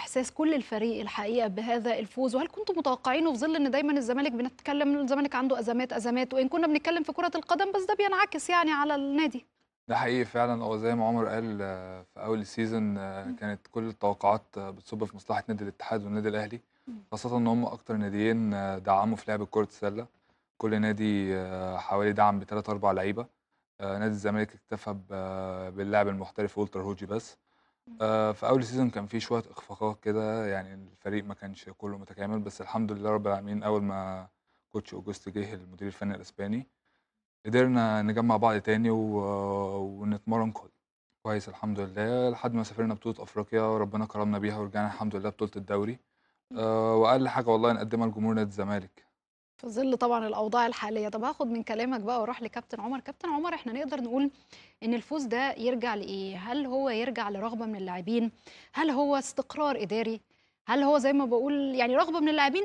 احساس كل الفريق الحقيقه بهذا الفوز وهل كنتم متوقعينه في ظل ان دايما الزمالك بنتكلم ان الزمالك عنده ازمات ازمات وان كنا بنتكلم في كره القدم بس ده بينعكس يعني على النادي ده حقيقي فعلا هو زي ما عمر قال آه، في اول السيزون آه، كانت كل التوقعات آه، بتصب في مصلحه نادي الاتحاد والنادي الاهلي خاصه ان هم اكتر ناديين دعموا في لعب كره السله كل نادي حوالي دعم بثلاث اربع لعيبه نادي الزمالك اكتفى باللاعب المحترف والتر هوجي بس آه، في أول سيزون كان في شوية إخفاقات كده، يعني الفريق ما كانش كُلّه متكامل، بس الحمد لله رب العالمين أول ما كوتش Augusto جِه المدير الفني الإسباني، قدرنا نجمّع بعض تاني و ونتمرّن كويس الحمد لله، لحد ما سافرنا بطولة أفريقيا ربنا كرمنا بيها ورجعنا الحمد لله بطولة الدوري، آه، وأقل حاجة والله نقدّمها لجمهورنا الزمالك. في ظل طبعا الاوضاع الحاليه طب هاخد من كلامك بقى واروح لكابتن عمر كابتن عمر احنا نقدر نقول ان الفوز ده يرجع لايه هل هو يرجع لرغبه من اللاعبين هل هو استقرار اداري هل هو زي ما بقول يعني رغبه من اللاعبين